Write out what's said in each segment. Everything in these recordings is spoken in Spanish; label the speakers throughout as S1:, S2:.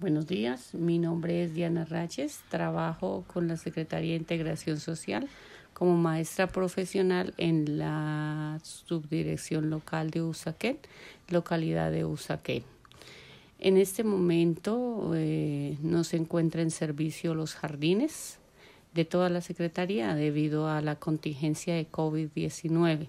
S1: Buenos días, mi nombre es Diana Raches, trabajo con la Secretaría de Integración Social como maestra profesional en la subdirección local de Usaquén, localidad de Usaquén. En este momento eh, no se encuentra en servicio los jardines de toda la Secretaría debido a la contingencia de COVID-19.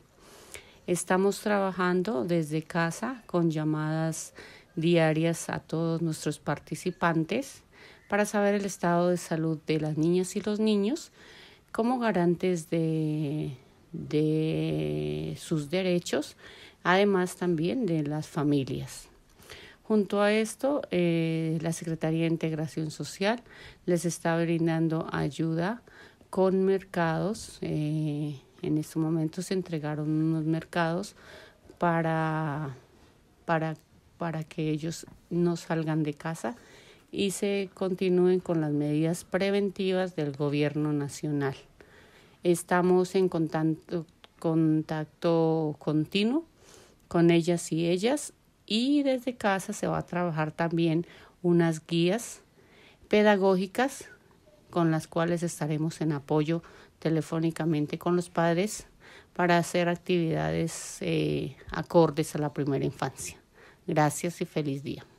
S1: Estamos trabajando desde casa con llamadas diarias a todos nuestros participantes para saber el estado de salud de las niñas y los niños como garantes de, sus derechos, además también de las familias. Junto a esto, eh, la Secretaría de Integración Social les está brindando ayuda con mercados. Eh, en este momento se entregaron unos mercados para, para para que ellos no salgan de casa y se continúen con las medidas preventivas del gobierno nacional. Estamos en contacto, continuo con ellas y ellas y desde casa se va a trabajar también unas guías pedagógicas con las cuales estaremos en apoyo telefónicamente con los padres para hacer actividades eh, acordes a la primera infancia. Gracias y feliz día.